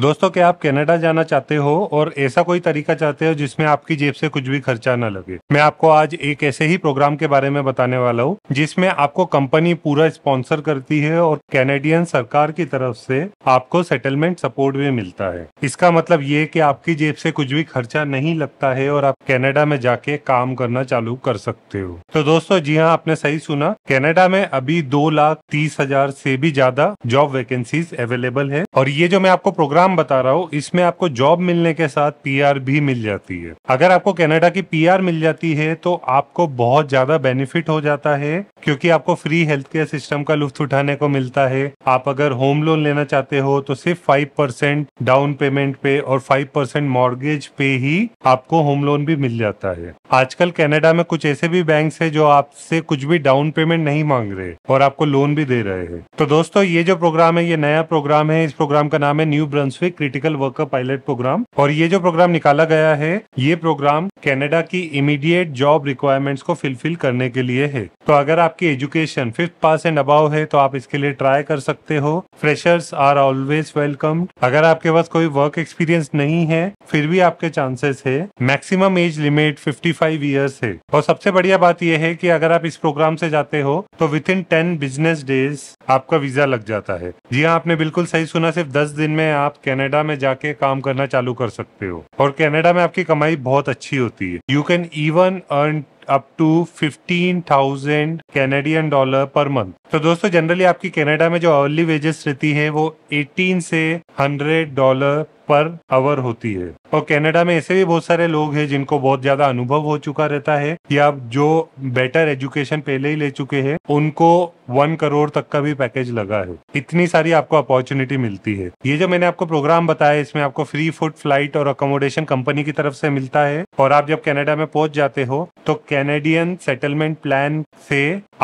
दोस्तों क्या आप कनाडा जाना चाहते हो और ऐसा कोई तरीका चाहते हो जिसमें आपकी जेब से कुछ भी खर्चा न लगे मैं आपको आज एक ऐसे ही प्रोग्राम के बारे में बताने वाला हूँ जिसमें आपको कंपनी पूरा स्पॉन्सर करती है और कैनेडियन सरकार की तरफ से आपको सेटलमेंट सपोर्ट भी मिलता है इसका मतलब ये कि आपकी जेब से कुछ भी खर्चा नहीं लगता है और आप कैनेडा में जाके काम करना चालू कर सकते हो तो दोस्तों जी हाँ आपने सही सुना कैनेडा में अभी दो लाख तीस हजार से भी ज्यादा जॉब वैकेंसीज अवेलेबल है और ये जो मैं आपको प्रोग्राम काम बता रहा हूँ इसमें आपको जॉब मिलने के साथ पीआर भी मिल जाती है अगर आपको कनाडा की पीआर मिल जाती है तो आपको बहुत ज्यादा बेनिफिट हो जाता है क्योंकि आपको फ्री हेल्थ केयर सिस्टम का लुफ्त उठाने को मिलता है आप अगर होम लोन लेना चाहते हो तो सिर्फ फाइव परसेंट डाउन पेमेंट पे और फाइव परसेंट मॉर्गेज पे ही आपको होम लोन भी मिल जाता है आजकल कनाडा में कुछ ऐसे भी बैंक्स है जो आपसे कुछ भी डाउन पेमेंट नहीं मांग रहे और आपको लोन भी दे रहे हैं तो दोस्तों ये जो प्रोग्राम है ये नया प्रोग्राम है इस प्रोग्राम का नाम है न्यू ब्रंस पांचवे क्रिटिकल वर्कर पायलट प्रोग्राम और ये जो प्रोग्राम निकाला गया है ये प्रोग्राम कनाडा की इमीडिएट जॉब रिक्वायरमेंट्स को फुलफिल करने के लिए है तो अगर आपकी education fifth pass and above है तो आप इसके लिए ट्राई कर सकते हो फ्रेशर्स आर ऑलवेज वेलकम अगर आपके पास कोई वर्क एक्सपीरियंस नहीं है फिर भी आपके चांसेस है maximum age limit fifty five है और सबसे बढ़िया बात यह है की अगर आप इस प्रोग्राम से जाते हो तो within ten business days आपका वीजा लग जाता है जी हाँ आपने बिल्कुल सही सुना सिर्फ दस दिन में आप कैनेडा में जाके काम करना चालू कर सकते हो और कैनेडा में आपकी कमाई बहुत अच्छी होती है you can even earn up to thousand Canadian dollar per month तो दोस्तों जनरली आपकी कनाडा में जो अवर्ली वेजेस रहती है वो 18 से 100 डॉलर पर आवर होती है और कनाडा में ऐसे भी बहुत सारे लोग हैं जिनको बहुत ज्यादा अनुभव हो चुका रहता है या जो बेटर एजुकेशन पहले ही ले चुके हैं उनको वन करोड़ तक का भी पैकेज लगा है इतनी सारी आपको अपॉर्चुनिटी मिलती है ये जो मैंने आपको प्रोग्राम बताया इसमें आपको फ्री फूड फ्लाइट और अकोमोडेशन कंपनी की तरफ से मिलता है और आप जब कैनेडा में पहुंच जाते हो तो कैनेडियन सेटलमेंट प्लान से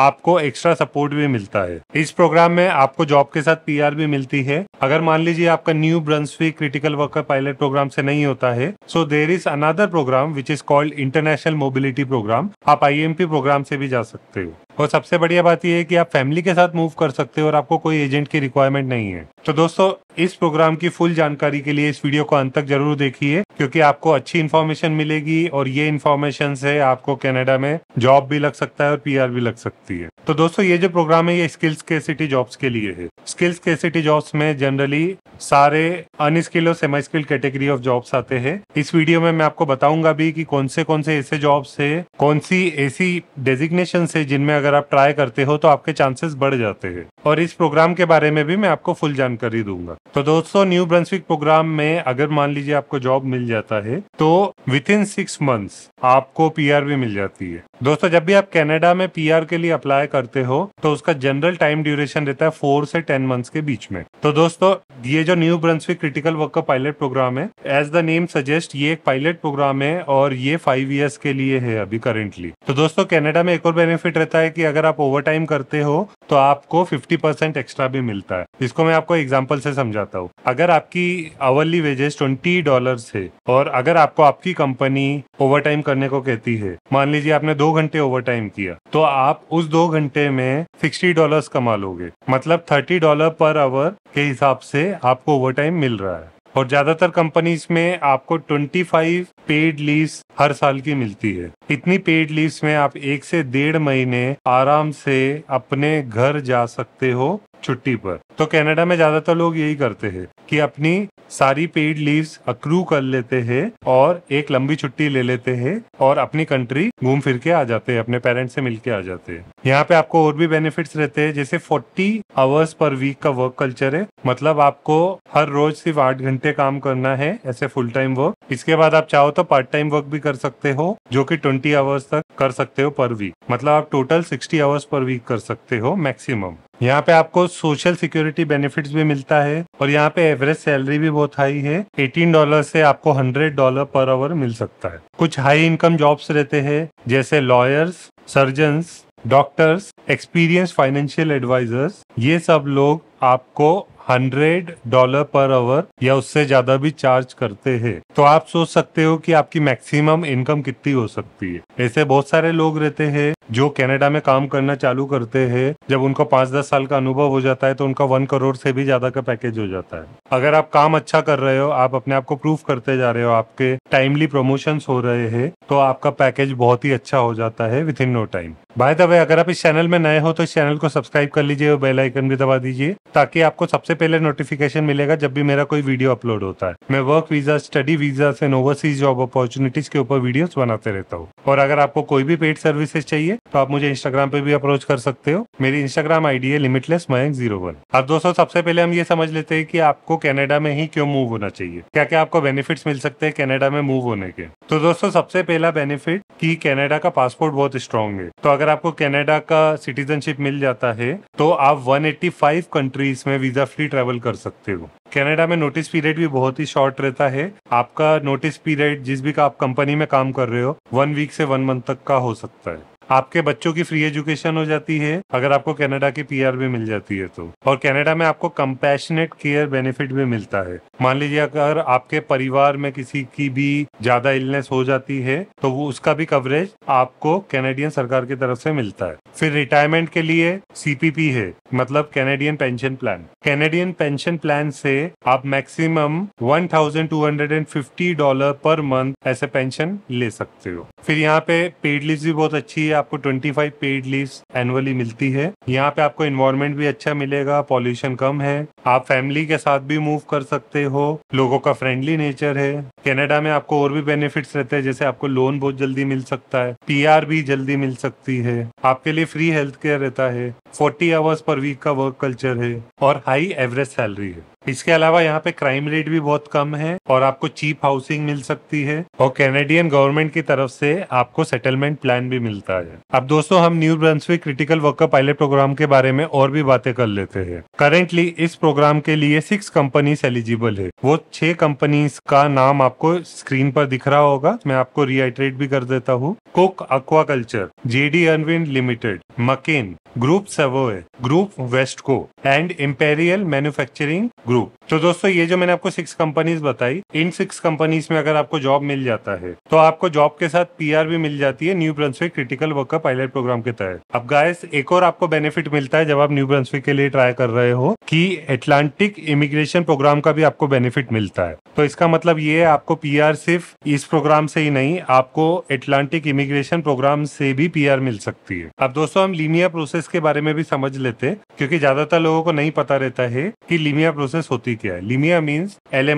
आपको एक्स्ट्रा सपोर्ट भी मिलता है इस प्रोग्राम में आपको जॉब के साथ पीआर भी मिलती है अगर मान लीजिए आपका New Brunswick critical worker pilot program से नहीं होता है so there is another program which is called international mobility program आप आई प्रोग्राम से भी जा सकते हो और सबसे बढ़िया बात यह है कि आप फैमिली के साथ मूव कर सकते हो और आपको कोई एजेंट की रिक्वायरमेंट नहीं है तो दोस्तों इस प्रोग्राम की फुल जानकारी के लिए इस वीडियो को अंत तक जरूर देखिए क्योंकि आपको अच्छी इन्फॉर्मेशन मिलेगी और ये इन्फॉर्मेशन से आपको कनाडा में जॉब भी लग सकता है और पीआर भी लग सकती है तो दोस्तों ये जो प्रोग्राम है ये स्किल्स के सिटी जॉब्स के लिए है स्किल्स के सिटी जॉब्स में जनरली सारे अनस्किल और semi skill category of jobs आते हैं इस वीडियो में मैं आपको बताऊंगा भी कि कौन से कौन से ऐसे जॉब्स है कौन सी ऐसी डेजिग्नेशन है जिनमें अगर अगर आप ट्राई करते हो तो आपके चांसेस बढ़ जाते हैं और इस प्रोग्राम के बारे में भी मैं आपको फुल जानकारी दूंगा तो दोस्तों न्यू ब्रंसविक प्रोग्राम में अगर मान लीजिए आपको जॉब मिल जाता है तो विद इन सिक्स मंथ्स आपको पीआर भी मिल जाती है दोस्तों जब भी आप कनाडा में पीआर के लिए अप्लाई करते हो तो उसका जनरल टाइम ड्यूरेशन रहता है फोर से टेन मंथ्स के बीच में तो दोस्तों ये जो New Brunswick critical worker pilot program है एज द नेम सजेस्ट ये एक पायलट प्रोग्राम है और ये फाइव ईयर्स के लिए है अभी करेंटली तो दोस्तों कैनेडा में एक और बेनिफिट रहता है कि अगर आप ओवर टाइम करते हो तो आपको 50 परसेंट एक्स्ट्रा भी मिलता है इसको मैं आपको एग्जाम्पल से समझाता हूँ अगर आपकी आवरली वेजेस 20 डॉलर है और अगर आपको आपकी कंपनी ओवर टाइम करने को कहती है मान लीजिए आपने दो घंटे ओवर टाइम किया तो आप उस दो घंटे में सिक्सटी डॉलर कमा लोगे मतलब थर्टी डॉलर पर आवर के हिसाब से आपको ओवर टाइम मिल रहा है और ज्यादातर कंपनीज में आपको 25 पेड लीव्स हर साल की मिलती है इतनी पेड लीव्स में आप एक से डेढ़ महीने आराम से अपने घर जा सकते हो छुट्टी पर तो कनाडा में ज्यादातर लोग यही करते हैं कि अपनी सारी पेड लीव्स अक्रू कर लेते हैं और एक लंबी छुट्टी ले लेते हैं और अपनी कंट्री घूम फिर के आ जाते हैं अपने पेरेंट्स से मिलके आ जाते हैं यहाँ पे आपको और भी बेनिफिट्स रहते हैं जैसे 40 आवर्स पर वीक का वर्क कल्चर है मतलब आपको हर रोज सिर्फ आठ घंटे काम करना है ऐसे फुल टाइम वर्क इसके बाद आप चाहो तो पार्ट टाइम वर्क भी कर सकते हो जो कि 20 आवर्स तक कर सकते हो पर वीक मतलब आप टोटल 60 आवर्स पर वीक कर सकते हो मैक्सिमम यहाँ पे आपको सोशल सिक्योरिटी बेनिफिट्स भी मिलता है और यहाँ पे एवरेज सैलरी भी बहुत हाई है 18 डॉलर से आपको 100 डॉलर पर आवर मिल सकता है कुछ हाई इनकम जॉब्स रहते हैं जैसे lawyers surgeons doctors experience financial advisors ये सब लोग आपको हंड्रेड डॉलर पर आवर या उससे ज्यादा भी चार्ज करते हैं तो आप सोच सकते हो कि आपकी मैक्सिमम इनकम कितनी हो सकती है ऐसे बहुत सारे लोग रहते हैं जो कनाडा में काम करना चालू करते हैं जब उनको पाँच दस साल का अनुभव हो जाता है तो उनका वन करोड़ से भी ज्यादा का पैकेज हो जाता है अगर आप काम अच्छा कर रहे हो आप अपने आप को प्रूव करते जा रहे हो आपके टाइमली प्रमोशन हो रहे हैं तो आपका पैकेज बहुत ही अच्छा हो जाता है within no time by the way अगर आप इस चैनल में नए हो तो इस चैनल को सब्सक्राइब कर लीजिए और बेल आइकन भी दबा दीजिए ताकि आपको सबसे पहले नोटिफिकेशन मिलेगा जब भी मेरा कोई वीडियो अपलोड होता है मैं work visa study visa and overseas job opportunities के ऊपर वीडियोस बनाते रहता हूँ और अगर आपको कोई भी पेड सर्विसेज चाहिए तो आप मुझे इंस्टाग्राम पे भी अप्रोच कर सकते हो मेरी इंस्टाग्राम आईडी है लिमिटलेस मयंक जीरो वन अब दोस्तों सबसे पहले हम ये समझ लेते हैं कि आपको कनाडा में ही क्यों मूव होना चाहिए क्या क्या आपको बेनिफिट्स मिल सकते हैं कनाडा में मूव होने के तो दोस्तों सबसे पहला बेनिफिट की कनाडा का पासपोर्ट बहुत स्ट्रॉन्ग है तो अगर अगर आपको कनाडा का सिटीजनशिप मिल जाता है तो आप 185 कंट्रीज में वीजा फ्री ट्रेवल कर सकते हो कनाडा में नोटिस पीरियड भी बहुत ही शॉर्ट रहता है आपका नोटिस पीरियड जिस भी का आप कंपनी में काम कर रहे हो वन वीक से वन मंथ तक का हो सकता है आपके बच्चों की फ्री एजुकेशन हो जाती है अगर आपको कनाडा की पीआर भी मिल जाती है तो और कनाडा में आपको कंपैशनेट केयर बेनिफिट भी मिलता है मान लीजिए अगर आपके परिवार में किसी की भी ज्यादा इलनेस हो जाती है तो वो उसका भी कवरेज आपको कैनेडियन सरकार की तरफ से मिलता है फिर रिटायरमेंट के लिए सीपीपी है मतलब Canadian pension plan Canadian pension plan से आप मैक्सिमम 1250 डॉलर पर मंथ ऐसे पेंशन ले सकते हो फिर यहाँ पे पेड लीव भी बहुत अच्छी है आपको 25 पेड लीव्स एनुअली मिलती है यहाँ पे आपको इन्वायरमेंट भी अच्छा मिलेगा पॉल्यूशन कम है आप फैमिली के साथ भी मूव कर सकते हो लोगों का फ्रेंडली नेचर है कनाडा में आपको और भी बेनिफिट्स रहते हैं जैसे आपको लोन बहुत जल्दी मिल सकता है पी भी जल्दी मिल सकती है आपके लिए फ्री हेल्थ केयर रहता है फोर्टी आवर्स पर वीक का वर्क कल्चर है और हाई एवरेज सैलरी है इसके अलावा यहाँ पे क्राइम रेट भी बहुत कम है और आपको चीप हाउसिंग मिल सकती है और कैनेडियन गवर्नमेंट की तरफ से आपको सेटलमेंट प्लान भी मिलता है अब दोस्तों हम New Brunswick critical worker pilot program के बारे में और भी बातें कर लेते हैं करेंटली इस प्रोग्राम के लिए सिक्स कंपनीज एलिजिबल है वो छह कंपनीज का नाम आपको स्क्रीन पर दिख रहा होगा मैं आपको रिहाइट्रेट भी कर देता हूँ Cooke culture JD Unwin Limited McCain Group Savoie Group Westco and Imperial Manufacturing Group तो दोस्तों ये जो मैंने आपको सिक्स कंपनीज बताई इन सिक्स कंपनीज में अगर आपको जॉब मिल जाता है तो आपको जॉब के साथ पीआर भी मिल जाती है New Brunswick critical worker pilot program के तहत अब गाइस एक और आपको बेनिफिट मिलता है जब आप न्यू ब्रंसविक के लिए ट्राई कर रहे हो कि एटलांटिक इमिग्रेशन प्रोग्राम का भी आपको बेनिफिट मिलता है तो इसका मतलब ये है आपको पी सिर्फ इस प्रोग्राम से ही नहीं आपको एटलांटिक इमिग्रेशन प्रोग्राम से भी पी मिल सकती है अब दोस्तों हम लीनियर प्रोसेस प्रोसेस के बारे में भी समझ लेते क्योंकि ज्यादातर लोगों को नहीं पता रहता है कि लिमिया प्रोसेस होती क्या है लिमिया मीन्स एल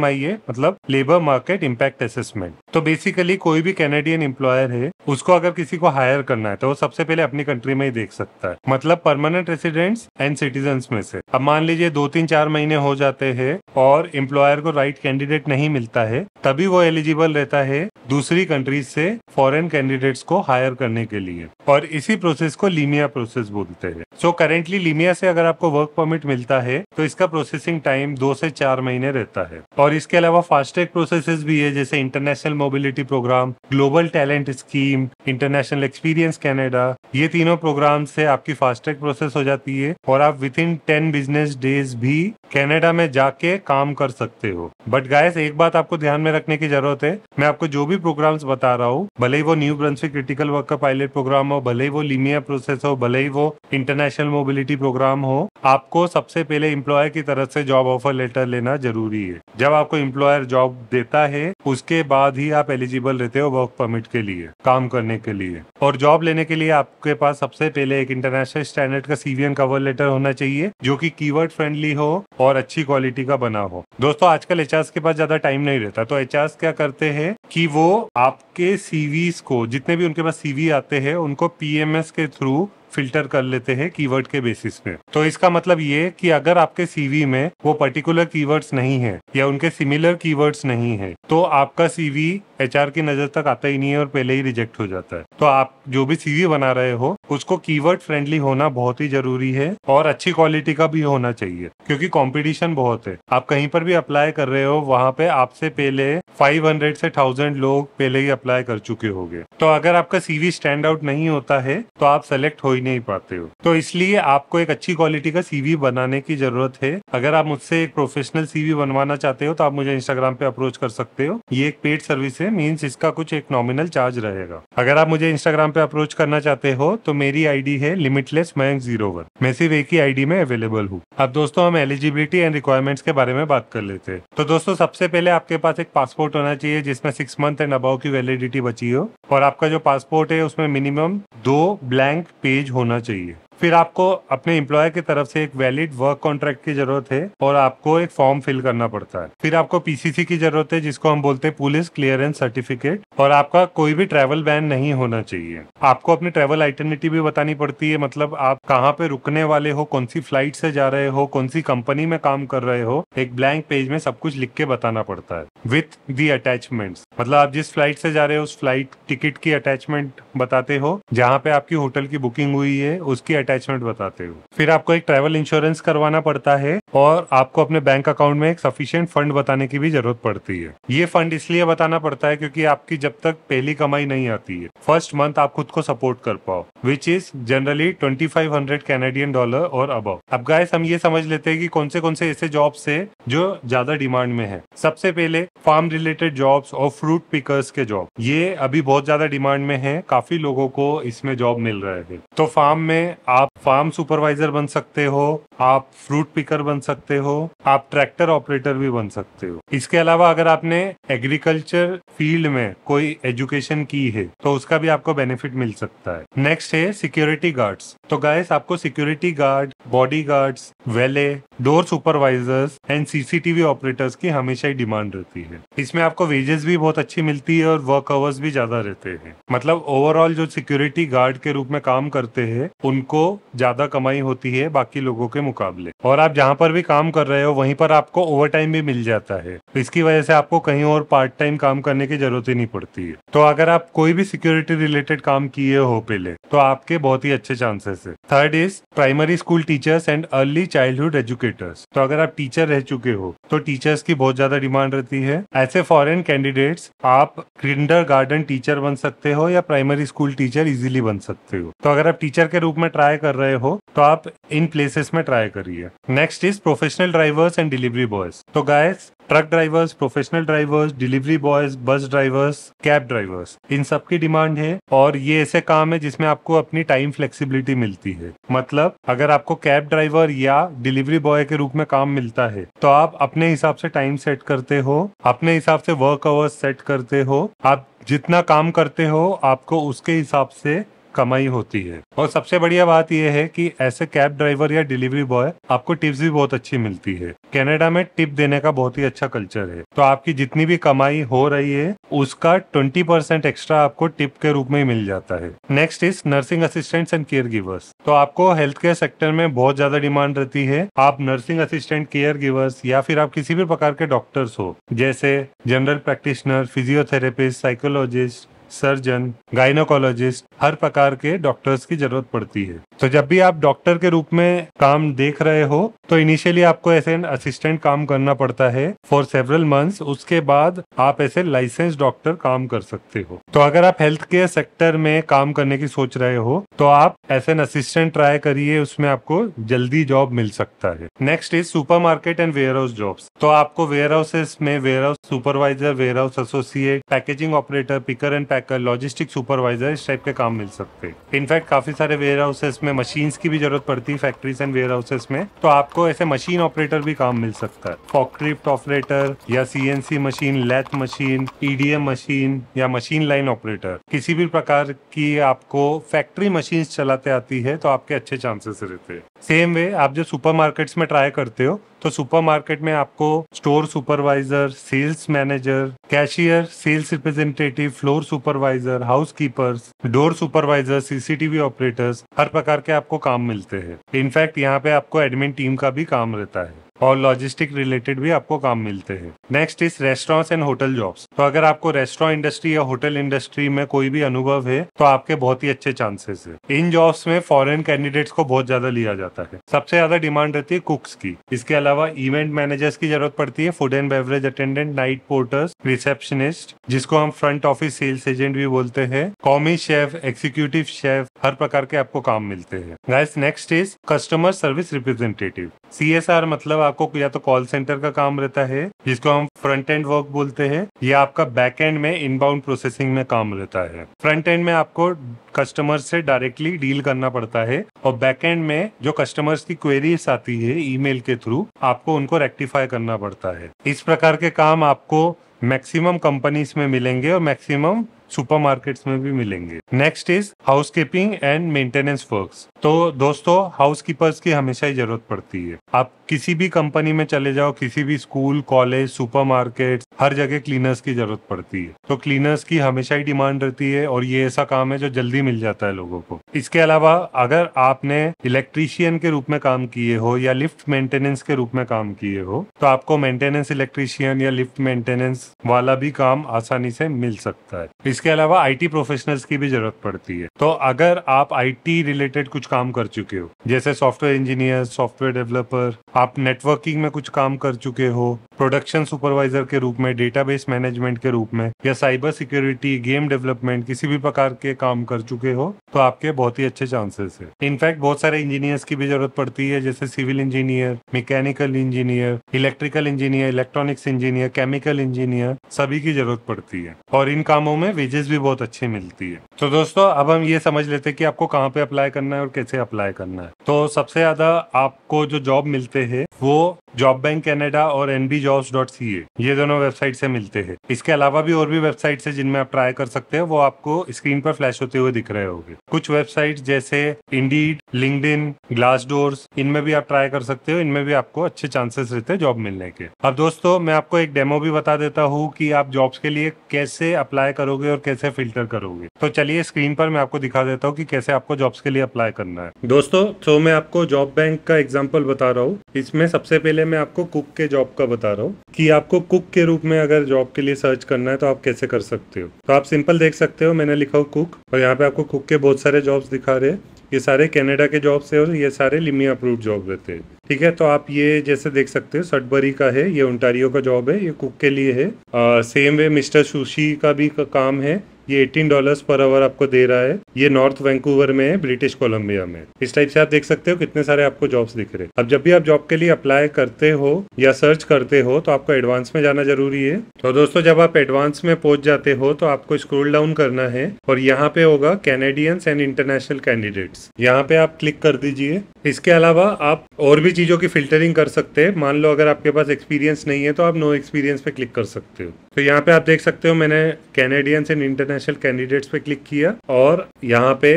मतलब लेबर मार्केट इम्पैक्ट असेसमेंट तो बेसिकली कोई भी कैनेडियन एम्प्लॉयर है उसको अगर किसी को हायर करना है तो वो सबसे पहले अपनी कंट्री में ही देख सकता है मतलब परमानेंट रेसिडेंट्स एंड सिटीजन में से अब मान लीजिए दो तीन चार महीने हो जाते हैं और एम्प्लॉयर को राइट कैंडिडेट नहीं मिलता है तभी वो एलिजिबल रहता है दूसरी कंट्रीज से फॉरेन कैंडिडेट्स को हायर करने के लिए और इसी प्रोसेस को लीमिया प्रोसेस बोलते Cementerio. सो करेंटली लीमिया से अगर आपको वर्क परमिट मिलता है तो इसका प्रोसेसिंग टाइम दो से चार महीने रहता है और इसके अलावा फास्ट्रैक प्रोसेस भी है जैसे international mobility program global talent scheme international experience Canada ये तीनों प्रोग्राम से आपकी फास्टैग प्रोसेस हो जाती है और आप within ten business days भी कैनेडा में जाके काम कर सकते हो बट गायस एक बात आपको ध्यान में रखने की जरूरत है मैं आपको जो भी प्रोग्राम्स बता रहा हूँ भले ही वो न्यू ब्रंस क्रिटिकल वर्क का पायलट प्रोग्राम हो भले ही वो लीमिया प्रोसेस हो भले ही वो इंटरनेशनल नेशनल मोबिलिटी प्रोग्राम हो आपको सबसे पहले इम्प्लॉयर की तरफ से जॉब ऑफर लेटर लेना जरूरी है जब आपको इम्प्लॉयर जॉब देता है उसके बाद ही आप एलिजिबल रहते हो वर्क परमिट के लिए काम करने के लिए और जॉब लेने के लिए आपके पास सबसे पहले एक इंटरनेशनल स्टैंडर्ड का सीवीएन कवर लेटर होना चाहिए जो की कीवर्ड फ्रेंडली हो और अच्छी क्वालिटी का बना हो दोस्तों आजकल एच के पास ज्यादा टाइम नहीं रहता तो एच क्या करते हैं कि वो आपके सीवीज को जितने भी उनके पास सीवी आते हैं उनको पीएमएस के थ्रू फिल्टर कर लेते हैं कीवर्ड के बेसिस पे तो इसका मतलब ये कि अगर आपके सीवी में वो पर्टिकुलर कीवर्ड्स नहीं है या उनके सिमिलर कीवर्ड्स नहीं है तो आपका सीवी एच की नजर तक आता ही नहीं है और पहले ही रिजेक्ट हो जाता है तो आप जो भी सीवी बना रहे हो उसको कीवर्ड फ्रेंडली होना बहुत ही जरूरी है और अच्छी क्वालिटी का भी होना चाहिए क्योंकि कॉम्पिटिशन बहुत है आप कहीं पर भी अप्लाई कर रहे हो वहाँ पे आपसे पहले फाइव से थाउजेंड लोग पहले ही अप्लाई कर चुके होंगे तो अगर आपका सीवी स्टैंड आउट नहीं होता है तो आप सेलेक्ट हो ही नहीं पाते हो तो इसलिए आपको एक अच्छी क्वालिटी का सीवी बनाने की जरूरत है अगर आप मुझसे एक प्रोफेशनल सीवी बनवाना चाहते हो तो आप मुझे इंस्टाग्राम पे अप्रोच कर सकते हो ये एक पेड सर्विस है मीन्स इसका कुछ एक नॉमिनल चार्ज रहेगा अगर आप मुझे इंस्टाग्राम पे अप्रोच करना चाहते हो तो मेरी आईडी है लिमिटलेस मयंक जीरो वन मैं सिर्फ एक ही आईडी में अवेलेबल हूँ अब दोस्तों हम एलिजिबिलिटी एंड रिक्वायरमेंट्स के बारे में बात कर लेते हैं तो दोस्तों सबसे पहले आपके पास एक पासपोर्ट होना चाहिए जिसमें सिक्स मंथ एंड अबाउ की वैलिडिटी बची हो और आपका जो पासपोर्ट है उसमें मिनिमम दो ब्लैंक पेज होना चाहिए फिर आपको अपने इम्प्लॉयर की तरफ से एक वैलिड वर्क कॉन्ट्रैक्ट की जरूरत है और आपको एक फॉर्म फिल करना पड़ता है फिर आपको पीसीसी की जरूरत है जिसको हम बोलते हैं पुलिस क्लियरेंस सर्टिफिकेट और आपका कोई भी ट्रैवल बैन नहीं होना चाहिए आपको अपनी ट्रैवल आइटर्निटी भी बतानी पड़ती है मतलब आप कहाँ पे रुकने वाले हो कौन सी फ्लाइट से जा रहे हो कौन सी कंपनी में काम कर रहे हो एक ब्लैंक पेज में सब कुछ लिख के बताना पड़ता है विथ दी अटैचमेंट्स मतलब आप जिस फ्लाइट से जा रहे हो उस फ्लाइट टिकट की अटैचमेंट बताते हो जहाँ पे आपकी होटल की बुकिंग हुई है उसकी अटैचमेंट बताते हो फिर आपको एक ट्रैवल इंश्योरेंस करवाना पड़ता है और आपको अपने बैंक अकाउंट में एक सफिशियंट फंड बताने की भी जरूरत पड़ती है ये फंड इसलिए बताना पड़ता है क्योंकि आपकी जब तक पहली कमाई नहीं आती है फर्स्ट मंथ आप खुद को सपोर्ट कर पाओ which is generally twenty five hundred Canadian dollar और अब अब गाइस हम ये समझ लेते हैं कि कौन से कौन से ऐसे जॉब्स है जो ज्यादा डिमांड में है सबसे पहले फार्म रिलेटेड जॉब्स और फ्रूट पिकर्स के जॉब ये अभी बहुत ज्यादा डिमांड में है काफी लोगों को इसमें जॉब मिल रहे हैं तो फार्म में आप आप फार्म सुपरवाइजर बन सकते हो आप फ्रूट पिकर बन सकते हो आप ट्रैक्टर ऑपरेटर भी बन सकते हो इसके अलावा अगर आपने एग्रीकल्चर फील्ड में कोई एजुकेशन की है तो उसका भी आपको बेनिफिट मिल सकता है नेक्स्ट है सिक्योरिटी गार्ड्स तो गाइस आपको security guard body guards valet door supervisors and CCTV operators की हमेशा ही डिमांड रहती है इसमें आपको वेजेस भी बहुत अच्छी मिलती है और वर्क आवर्स भी ज्यादा रहते हैं मतलब ओवरऑल जो सिक्योरिटी गार्ड के रूप में काम करते हैं उनको ज़्यादा कमाई होती है बाकी लोगों के मुकाबले और आप जहाँ पर भी काम कर रहे हो वहीं पर आपको ओवर टाइम भी मिल जाता है इसकी वजह से आपको कहीं और पार्ट टाइम काम करने की जरूरत ही नहीं पड़ती है तो अगर आप कोई भी सिक्योरिटी रिलेटेड काम किए हो पहले तो आपके बहुत ही अच्छे चांसेस है third is primary school teachers and early childhood educators तो अगर आप टीचर रह चुके हो तो टीचर्स की बहुत ज्यादा डिमांड रहती है ऐसे फॉरेन कैंडिडेट्स आप क्रिंडर गार्डन टीचर बन सकते हो या प्राइमरी स्कूल टीचर इजिली बन सकते हो तो अगर आप टीचर के रूप में ट्राई ट्राई कर रहे हो तो आप इन प्लेसेस में ट्राई करिए next is professional drivers and delivery boys तो guys truck drivers professional drivers delivery boys bus drivers cab drivers इन सब की डिमांड है और ये ऐसे काम है जिसमें आपको अपनी टाइम फ्लेक्सिबिलिटी मिलती है मतलब अगर आपको कैब ड्राइवर या डिलीवरी बॉय के रूप में काम मिलता है तो आप अपने हिसाब से टाइम सेट करते हो अपने हिसाब से वर्क आवर्स सेट करते हो आप जितना काम करते हो आपको उसके हिसाब से कमाई होती है और सबसे बढ़िया बात यह है कि ऐसे कैब ड्राइवर या डिलीवरी बॉय आपको टिप्स भी बहुत अच्छी मिलती है कनाडा में टिप देने का बहुत ही अच्छा कल्चर है तो आपकी जितनी भी कमाई हो रही है उसका ट्वेंटी परसेंट एक्स्ट्रा आपको टिप के रूप में मिल जाता है next is nursing assistants and care givers तो आपको हेल्थ केयर सेक्टर में बहुत ज्यादा डिमांड रहती है आप नर्सिंग असिस्टेंट केयर गिवर्स या फिर आप किसी भी प्रकार के डॉक्टर्स हो जैसे general practitioner physiotherapist psychologist surgeon gynaecologist हर प्रकार के डॉक्टर्स की जरूरत पड़ती है तो जब भी आप डॉक्टर के रूप में काम देख रहे हो तो इनिशियली आपको ऐसे असिस्टेंट काम करना पड़ता है फॉर सेवरल मंथ्स उसके बाद आप ऐसे लाइसेंस डॉक्टर काम कर सकते हो तो अगर आप हेल्थ केयर सेक्टर में काम करने की सोच रहे हो तो आप एस एन असिस्टेंट ट्राई करिए उसमें आपको जल्दी जॉब मिल सकता है next is supermarket and warehouse jobs तो आपको वेयर हाउसेस में warehouse supervisor warehouse associate packaging operator picker and packer logistic supervisor इस टाइप के काम मिल सकते हैं इनफैक्ट काफी सारे वेयर हाउसेस में मशीन की भी जरूरत पड़ती है फैक्ट्रीज एंड वेयर हाउसेस में तो आपको ऐसे मशीन ऑपरेटर भी काम मिल सकता है फॉक्रिफ्ट ऑपरेटर या C machine lathe machine EDM machine या मशीन लाइन ऑपरेटर किसी भी प्रकार की आपको फैक्ट्री मशीन चलाते आती है तो आपके अच्छे चांसेस रहते हैं सेम वे आप जो सुपरमार्केट्स में ट्राई करते हो तो सुपरमार्केट में आपको store supervisor sales manager cashier sales representative floor supervisor housekeepers door supervisor CCTV operators हर प्रकार के आपको काम मिलते हैं इनफैक्ट यहाँ पे आपको एडमिन टीम का भी काम रहता है और लॉजिस्टिक रिलेटेड भी आपको काम मिलते हैं next is restaurants and hotel jobs तो अगर आपको रेस्टोरेंट इंडस्ट्री या होटल इंडस्ट्री में कोई भी अनुभव है तो आपके बहुत ही अच्छे चांसेस है इन जॉब्स में फॉरेन कैंडिडेट्स को बहुत ज्यादा लिया जाता है सबसे ज्यादा डिमांड रहती है कुक्स की इसके अलावा इवेंट मैनेजर्स की जरूरत पड़ती है food and beverage attendant night porters receptionist जिसको हम फ्रंट ऑफिस सेल्स एजेंट भी बोलते हैं कॉमी शेफ एग्जीक्यूटिव शेफ हर प्रकार के आपको काम मिलते हैं guys next is customer service representative C मतलब आपको या तो कॉल सेंटर का काम रहता है जिसको हम फ्रंट एंड वर्क बोलते हैं या आपका बैक एंड में इनबाउंड प्रोसेसिंग में काम रहता है फ्रंट एंड में आपको कस्टमर से डायरेक्टली डील करना पड़ता है और बैक एंड में जो कस्टमर्स की क्वेरीज आती है ईमेल के थ्रू आपको उनको रेक्टिफाई करना पड़ता है इस प्रकार के काम आपको मैक्सिमम कंपनीज में मिलेंगे और मैक्सिमम सुपरमार्केट्स में भी मिलेंगे next is housekeeping and maintenance works तो दोस्तों हाउस कीपर्स की हमेशा ही जरूरत पड़ती है आप किसी भी कंपनी में चले जाओ किसी भी स्कूल कॉलेज सुपरमार्केट हर जगह क्लीनर्स की जरूरत पड़ती है तो क्लीनर्स की हमेशा ही डिमांड रहती है और ये ऐसा काम है जो जल्दी मिल जाता है लोगों को इसके अलावा अगर आपने इलेक्ट्रीशियन के रूप में काम किए हो या लिफ्ट मेंटेनेंस के रूप में काम किए हो तो आपको मेंटेनेंस इलेक्ट्रीशियन या लिफ्ट मेंटेनेंस वाला भी काम आसानी से मिल सकता है इसके अलावा आई प्रोफेशनल्स की भी जरूरत पड़ती है तो अगर आप आई रिलेटेड कुछ काम कर चुके हो जैसे सॉफ्टवेयर इंजीनियर सॉफ्टवेयर डेवलपर आप नेटवर्किंग में कुछ काम कर चुके हो प्रोडक्शन सुपरवाइजर के रूप में डेटाबेस मैनेजमेंट के रूप में या साइबर सिक्योरिटी गेम डेवलपमेंट किसी भी प्रकार के काम कर चुके हो तो आपके बहुत ही अच्छे चांसेस है इनफैक्ट बहुत सारे इंजीनियर्स की भी जरूरत पड़ती है जैसे civil engineer mechanical engineer electrical engineer electronics engineer chemical engineer सभी की जरूरत पड़ती है और इन कामों में वेजेस भी बहुत अच्छी मिलती है तो दोस्तों अब हम ये समझ लेते हैं कि आपको कहाँ पे अप्लाई करना है और कैसे अप्लाई करना है तो सबसे ज्यादा आपको जो जॉब मिलते हैं वो जॉब बैंक कैनेडा और N B dot C A ये दोनों वेबसाइट से मिलते हैं इसके अलावा भी और भी वेबसाइट है जिनमें आप ट्राई कर सकते हैं वो आपको स्क्रीन पर फ्लैश होते हुए दिख रहे होंगे कुछ वेबसाइट जैसे Indeed LinkedIn Glassdoors इनमें भी आप ट्राई कर सकते हो इनमें भी आपको अच्छे चांसेस रहते हैं जॉब मिलने के अब दोस्तों मैं आपको एक डेमो भी बता देता हूँ कि आप जॉब्स के लिए कैसे अप्लाई करोगे और कैसे फिल्टर करोगे तो चलिए स्क्रीन पर मैं आपको दिखा देता हूँ कि कैसे आपको जॉब्स के लिए अप्लाई करना करना है दोस्तों तो मैं आपको जॉब बैंक का एग्जाम्पल बता रहा हूँ इसमें सबसे पहले मैं आपको कुक के जॉब का बता रहा हूँ कि आपको कुक के रूप में अगर जॉब के लिए सर्च करना है तो आप कैसे कर सकते हो तो आप सिंपल देख सकते हो मैंने लिखा हो कुक और यहाँ पे आपको कुक के बहुत सारे जॉब्स दिखा रहे हैं ये सारे कनाडा के जॉब्स है और ये सारे लिमिया अप्रूव जॉब रहते हैं ठीक है तो आप ये जैसे देख सकते हो सटबरी का है ये ओंटारियो का जॉब है ये कुक के लिए है आ, सेम वे मिस्टर सुशी का भी का काम है ये 18 डॉलर पर आवर आपको दे रहा है ये नॉर्थ वैंकूवर में है ब्रिटिश कोलंबिया में इस टाइप से आप देख सकते हो कितने सारे आपको जॉब्स दिख रहे हैं अब जब भी आप जॉब के लिए अप्लाई करते हो या सर्च करते हो तो आपको एडवांस में जाना जरूरी है तो दोस्तों जब आप एडवांस में पहुंच जाते हो तो आपको स्क्रोल डाउन करना है और यहाँ पे होगा कैनेडियंस एंड इंटरनेशनल कैंडिडेट्स यहाँ पे आप क्लिक कर दीजिए इसके अलावा आप और भी चीज़ों की फिल्टरिंग कर सकते हैं मान लो अगर आपके पास एक्सपीरियंस नहीं है तो आप नो एक्सपीरियंस पे क्लिक कर सकते हो तो यहाँ पे आप देख सकते हो मैंने Canadians and international national candidates पे क्लिक किया और यहाँ पे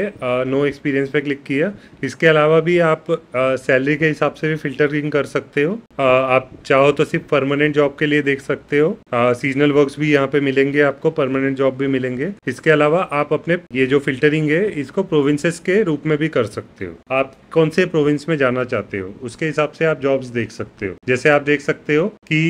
नो एक्सपीरियंस पे क्लिक किया इसके अलावा भी आप सैलरी के हिसाब से भी फिल्टरिंग कर सकते हो आ, आप चाहो तो सिर्फ परमानेंट जॉब के लिए देख सकते हो सीजनल वर्क भी यहाँ पे मिलेंगे आपको परमानेंट जॉब भी मिलेंगे इसके अलावा आप अपने ये जो फिल्टरिंग है इसको प्रोविंसेस के रूप में भी कर सकते हो आप कौन से प्रोविंस में जाना चाहते हो उसके हिसाब से आप जॉब्स देख सकते हो जैसे आप देख सकते हो कि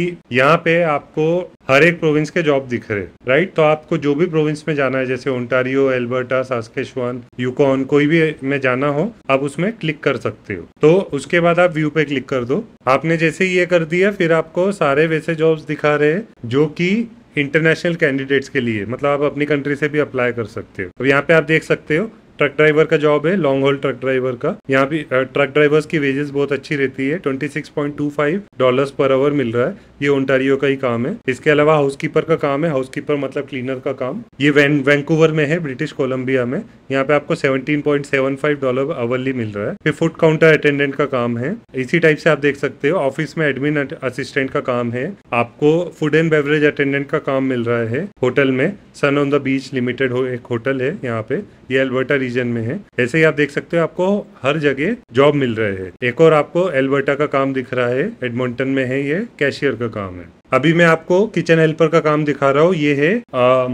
यहाँ पे आपको हर एक प्रोविंस के जॉब दिख रहे राइट तो आपको जो भी प्रोविंस में जाना है जैसे ओंटारियो एल्बर्टा सास्केशवान यूकॉन कोई भी में जाना हो आप उसमें क्लिक कर सकते हो तो उसके बाद आप व्यू पे क्लिक कर दो आपने जैसे ही ये कर दिया फिर आपको सारे वैसे जॉब्स दिखा रहे हैं जो कि इंटरनेशनल कैंडिडेट्स के लिए मतलब आप अपनी कंट्री से भी अप्लाई कर सकते हो अब यहाँ पे आप देख सकते हो ट्रक ड्राइवर का जॉब है लॉन्ग हॉल ट्रक ड्राइवर का यहाँ भी ट्रक ड्राइवर्स की वेजेस बहुत अच्छी रहती है 26.25 डॉलर्स पर आवर मिल रहा है ये ओंटारियो का ही काम है इसके अलावा हाउसकीपर का काम है हाउसकीपर मतलब क्लीनर का काम ये वैन वैंकूवर में है ब्रिटिश कोलंबिया में यहाँ पे आपको 17.75 डॉलर आवरली मिल रहा है फिर फूड काउंटर अटेंडेंट का काम है इसी टाइप से आप देख सकते हो ऑफिस में एडमिन असिस्टेंट का काम है आपको फूड एंड बेवरेज अटेंडेंट का काम मिल रहा है होटल में Sun on the Beach Limited एक होटल है यहाँ पे ये एल्बर्टा रीजन में है ऐसे ही आप देख सकते हो आपको हर जगह जॉब मिल रहे हैं एक और आपको एल्बर्टा का काम दिख रहा है एडमोंटन में है ये कैशियर का काम है अभी मैं आपको किचन हेल्पर का काम दिखा रहा हूँ ये है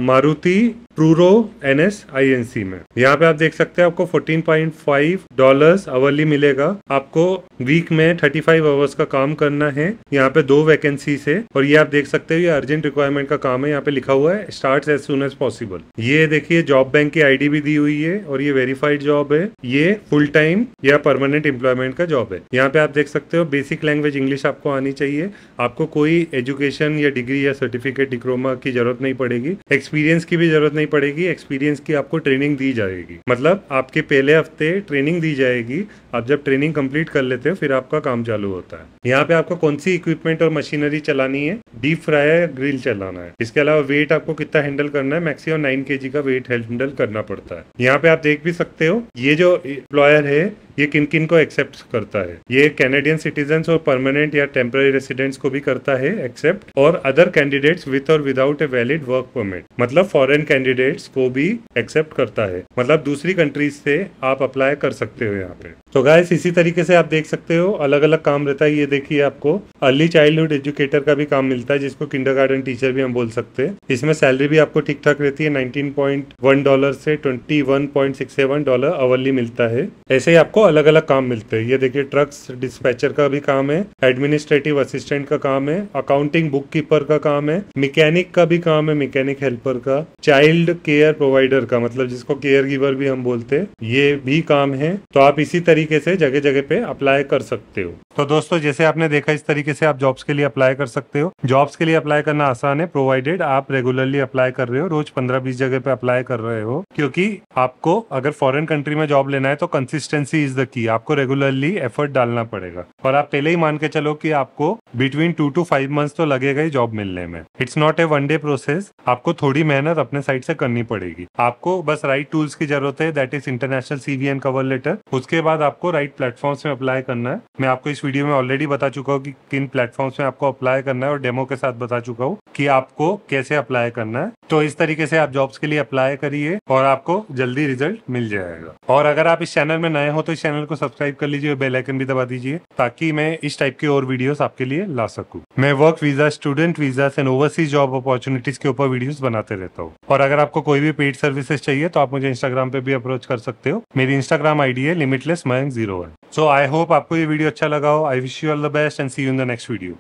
मारुति प्रूरो N S I N C में यहाँ पे आप देख सकते हैं आपको 14.5 डॉलर्स अवर्ली मिलेगा आपको वीक में 35 आवर्स का काम करना है यहाँ पे दो वैकेंसी है और ये आप देख सकते हो ये अर्जेंट रिक्वायरमेंट का काम है यहाँ पे लिखा हुआ है start as soon as possible ये देखिए जॉब बैंक की आईडी भी दी हुई है और ये वेरीफाइड जॉब है ये फुल टाइम या परमानेंट एम्प्लॉयमेंट का जॉब है यहाँ पे आप देख सकते हो बेसिक लैंग्वेज इंग्लिश आपको आनी चाहिए आपको कोई एजुकेशन क्वालिफिकेशन या डिग्री या सर्टिफिकेट डिप्लोमा की जरूरत नहीं पड़ेगी एक्सपीरियंस की भी जरूरत नहीं पड़ेगी एक्सपीरियंस की आपको ट्रेनिंग दी जाएगी मतलब आपके पहले हफ्ते ट्रेनिंग दी जाएगी आप जब ट्रेनिंग कंप्लीट कर लेते हो फिर आपका काम चालू होता है यहाँ पे आपको कौन सी इक्विपमेंट और मशीनरी चलानी है डीप फ्रायर ग्रिल चलाना है इसके अलावा वेट आपको कितना हैंडल करना है मैक्सिमम नाइन के का वेट हैंडल करना पड़ता है यहाँ पे आप देख भी सकते हो ये जो एम्प्लॉयर है ये किन किन को एक्सेप्ट करता है ये कैनेडियन सिटीजन और परमानेंट या टेम्पररी रेसिडेंट्स को भी करता है एक्सेप्ट और अदर कैंडिडेट्स विथ और without a valid work permit मतलब फॉरेन कैंडिडेट्स को भी एक्सेप्ट करता है मतलब दूसरी कंट्रीज से आप अप्लाई कर सकते हो यहाँ पे तो गाइस इसी तरीके से आप देख सकते हो अलग अलग काम रहता है ये देखिए आपको अर्ली चाइल्डहुड एजुकेटर का भी काम मिलता है जिसको गार्डन टीचर भी हम बोल सकते हैं इसमें सैलरी भी आपको ठीक ठाक रहती है 19.1 डॉलर से 21.67 डॉलर अवर्ली मिलता है ऐसे ही आपको अलग अलग काम मिलते हैं ये देखिए ट्रक्स डिस्पैचर का भी काम है एडमिनिस्ट्रेटिव असिस्टेंट का काम है अकाउंटिंग बुक कीपर का काम है मैकेनिक का भी काम है मैकेनिक हेल्पर का चाइल्ड केयर प्रोवाइडर का मतलब जिसको केयर गिवर भी हम बोलते हैं ये भी काम है तो आप इसी तरीके से जगह जगह पे अप्लाई कर सकते हो तो दोस्तों जैसे आपने देखा इस तरीके से आप जॉब्स के लिए अप्लाई कर सकते हो जॉब्स के लिए अप्लाई करना आसान है प्रोवाइडेड आप रेगुलरली अप्लाई कर रहे हो रोज पंद्रह बीस जगह पे अप्लाई कर रहे हो क्योंकि आपको अगर फॉरेन कंट्री में जॉब लेना है तो कंसिस्टेंसी इज द की आपको रेगुलरली एफर्ट डालना पड़ेगा और आप पहले ही मान के चलो कि आपको between two to five months तो लगेगा ही जॉब मिलने में it's not a one day process आपको थोड़ी मेहनत अपने साइड से करनी पड़ेगी आपको बस राइट right टूल्स की जरूरत है that is international CV and cover letter उसके बाद आपको राइट right प्लेटफॉर्म्स में अप्लाई करना है मैं आपको इस वीडियो में ऑलरेडी बता चुका हूँ कि किन प्लेटफॉर्म्स में आपको अप्लाई करना है और डेमो के साथ बता चुका हूँ कि आपको कैसे अप्लाई करना है तो इस तरीके से आप जॉब्स के लिए अप्लाई करिए और आपको जल्दी रिजल्ट मिल जाएगा और अगर आप इस चैनल में नए हो तो इस चैनल को सब्सक्राइब कर लीजिए और बेल आइकन भी दबा दीजिए ताकि मैं इस टाइप के और वीडियोस आपके लिए ला सकूं मैं work visa student visa and overseas job opportunities के ऊपर वीडियोस बनाते रहता हूँ और अगर आपको कोई भी पेड सर्विसेज चाहिए तो आप मुझे इंस्टाग्राम पे भी अप्रोच कर सकते हो मेरी इंस्टाग्राम आईडी है limitless Mayank zero one so I hope आपको ये वीडियो अच्छा लगा हो I wish you all the best and see you in the next video